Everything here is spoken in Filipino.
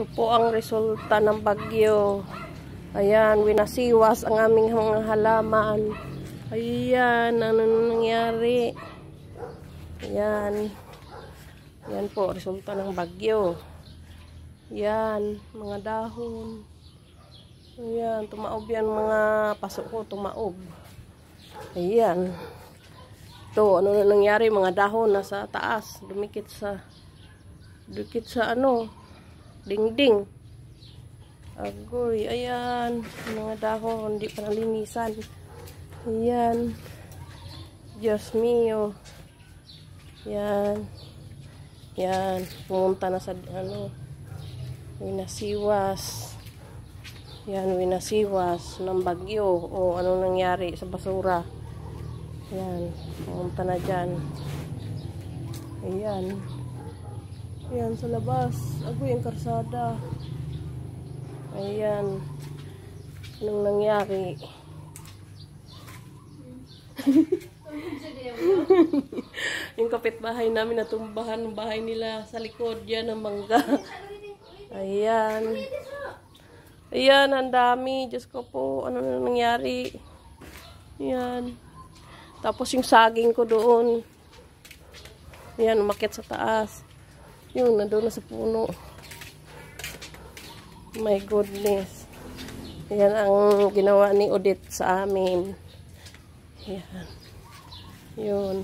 Ito po ang resulta ng bagyo. Ayan, winasiwas ang aming mga halaman. Ayan, ano nangyari? Ayan. Ayan po, resulta ng bagyo. Ayan, mga dahon. Ayan, tumaob yan mga pasok ko, tumaob. Ayan. to ano nangyari? Mga dahon nasa taas, dumikit sa, dumikit sa ano, dingding. Agoy, ayan. Mga dahon, hindi pa nalinisan. Ayan. Diyos mio. Ayan. Ayan. Pumunta na sa, ano, winasiwas. Ayan, winasiwas ng bagyo. O, ano nangyari sa basura. Ayan. Pumunta na dyan. Ayan. Ayan, sa labas. Agoy ang karsada. Ayan. Anong nangyari? yung kapitbahay namin natumbahan ng bahay nila sa likod. Yan ang mangga. Ayan. Ayan, ang dami. Diyos ko po. Ano na nangyari? Ayan. Tapos yung saging ko doon. Ayan, umakit sa taas. Yun, nandun na sa puno. My goodness. Yan ang ginawa ni Odette sa amin. Yan. Yun.